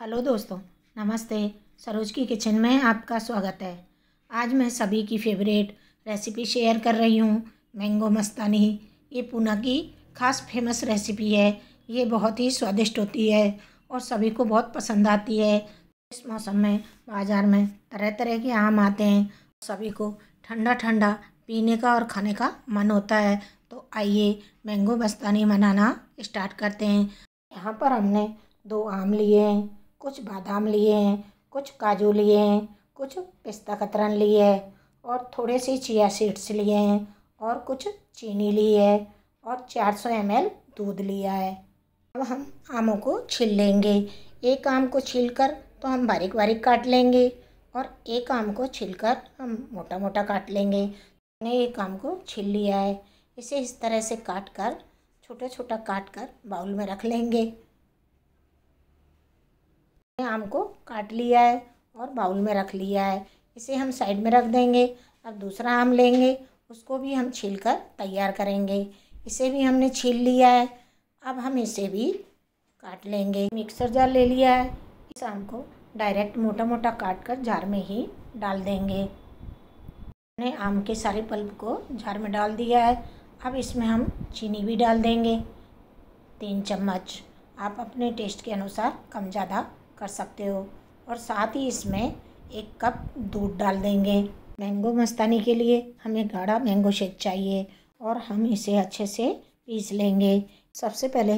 hello दोस्तों नमस्ते सरोज की किचन में आपका स्वागत है आज मैं सभी की फेवरेट रेसिपी शेयर कर रही हूँ मैंगो मस्तानी ये पूना की खास फेमस रेसिपी है ये बहुत ही स्वादिष्ट होती है और सभी को बहुत पसंद आती है इस मौसम में बाज़ार में तरह तरह के आम आते हैं सभी को ठंडा ठंडा पीने का और खाने का मन होता है तो आइए मैंगो मस्तानी बनाना स्टार्ट करते हैं यहाँ पर हमने दो आम लिए हैं कुछ बादाम लिए हैं कुछ काजू लिए हैं कुछ पिस्ता कतरन लिए है और थोड़े से चिया सीड्स लिए हैं और कुछ चीनी ली है और चार सौ एम एल दूध लिया है अब हम आमों को छील लेंगे एक आम को छील कर तो हम बारीक बारीक काट लेंगे और एक आम को छील कर हम मोटा मोटा काट लेंगे मैंने एक आम को छील लिया है इसे इस तरह से काट कर छोटा छोटा काट कर बाउल में रख लेंगे आम को काट लिया है और बाउल में रख लिया है इसे हम साइड में रख देंगे अब दूसरा आम लेंगे उसको भी हम छील कर तैयार करेंगे इसे भी हमने छील लिया है अब हम इसे भी काट लेंगे मिक्सर जार ले लिया है इस आम को डायरेक्ट मोटा मोटा काट कर जार में ही डाल देंगे हमने आम के सारे पल्प को जार में डाल दिया है अब इसमें हम चीनी भी डाल देंगे तीन चम्मच आप अपने टेस्ट के अनुसार कम ज़्यादा कर सकते हो और साथ ही इसमें एक कप दूध डाल देंगे मैंगो मस्तानी के लिए हमें गाढ़ा मैंगो शेक चाहिए और हम इसे अच्छे से पीस लेंगे सबसे पहले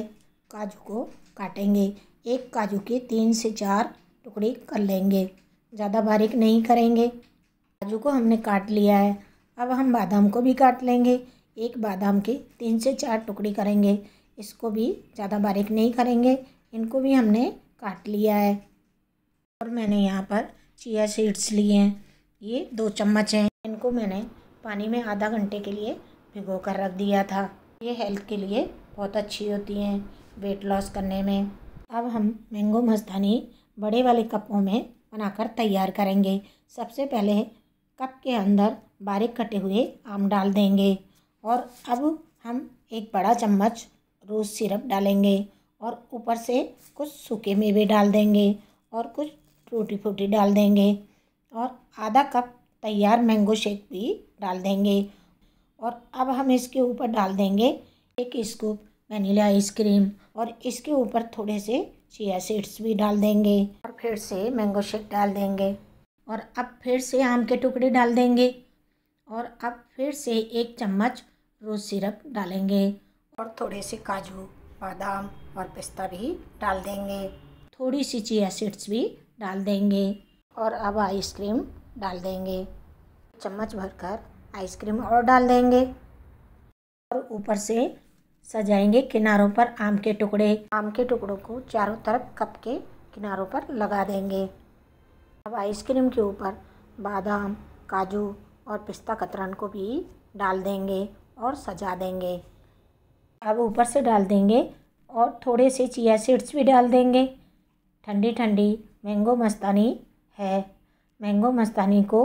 काजू को काटेंगे एक काजू के तीन से चार टुकड़े कर लेंगे ज़्यादा बारीक नहीं करेंगे काजू को हमने काट लिया है अब हम बादाम को भी काट लेंगे एक बादाम के तीन से चार टुकड़ी करेंगे इसको भी ज़्यादा बारीक नहीं करेंगे इनको भी हमने काट लिया है और मैंने यहाँ पर चिया सीड्स लिए हैं ये दो चम्मच हैं इनको मैंने पानी में आधा घंटे के लिए भिगो कर रख दिया था ये हेल्थ के लिए बहुत अच्छी होती हैं वेट लॉस करने में अब हम मैंगो मस्तानी बड़े वाले कपों में बनाकर तैयार करेंगे सबसे पहले कप के अंदर बारीक कटे हुए आम डाल देंगे और अब हम एक बड़ा चम्मच रोज़ सिरप डालेंगे और ऊपर से कुछ सूखे मेवे डाल देंगे और कुछ टूटी फूटी डाल देंगे और आधा कप तैयार मैंगो शेक भी डाल देंगे और अब हम इसके ऊपर डाल देंगे एक स्कूप वनीला आइसक्रीम और इसके ऊपर थोड़े से चिया सीड्स भी डाल देंगे और फिर से मैंगो शेक डाल देंगे और अब फिर से आम के टुकड़े डाल देंगे और अब फिर से एक चम्मच रोज़ सिरप डालेंगे और थोड़े से काजू बादाम और पिस्ता भी डाल देंगे थोड़ी सी चिया सीड्स भी डाल देंगे और अब आइसक्रीम डाल देंगे चम्मच भरकर आइसक्रीम और डाल देंगे और ऊपर से सजाएंगे किनारों पर आम के टुकड़े आम के टुकड़ों को चारों तरफ कप के किनारों पर लगा देंगे अब आइसक्रीम के ऊपर बादाम काजू और पिस्ता कतरन को भी डाल देंगे और सजा देंगे अब ऊपर से डाल देंगे और थोड़े से चिया सीड्स भी डाल देंगे ठंडी ठंडी मैंगो मस्तानी है मैंगो मस्तानी को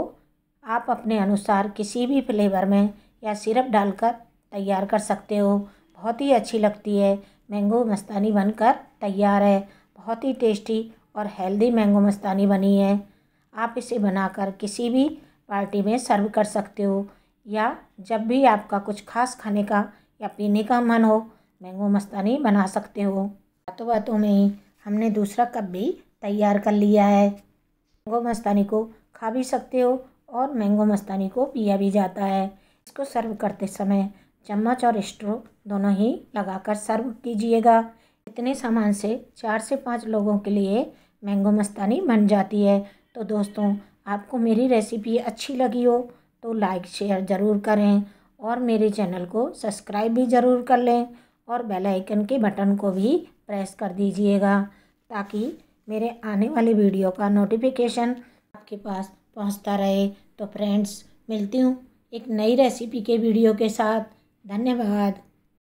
आप अपने अनुसार किसी भी फ्लेवर में या सिरप डालकर तैयार कर सकते हो बहुत ही अच्छी लगती है मैंगो मस्तानी बनकर तैयार है बहुत ही टेस्टी और हेल्दी मैंगो मस्तानी बनी है आप इसे बनाकर किसी भी पार्टी में सर्व कर सकते हो या जब भी आपका कुछ खास खाने का या पीने का मन हो मैंगो मस्तानी बना सकते हो बातों बातों में ही हमने दूसरा कप भी तैयार कर लिया है मैंगो मस्तानी को खा भी सकते हो और मैंगो मस्तानी को पिया भी जाता है इसको सर्व करते समय चम्मच और स्ट्रो दोनों ही लगाकर सर्व कीजिएगा इतने सामान से चार से पाँच लोगों के लिए मैंगो मस्तानी बन जाती है तो दोस्तों आपको मेरी रेसिपी अच्छी लगी हो तो लाइक शेयर ज़रूर करें और मेरे चैनल को सब्सक्राइब भी ज़रूर कर लें और बेल आइकन के बटन को भी प्रेस कर दीजिएगा ताकि मेरे आने वाले वीडियो का नोटिफिकेशन आपके पास पहुंचता रहे तो फ्रेंड्स मिलती हूँ एक नई रेसिपी के वीडियो के साथ धन्यवाद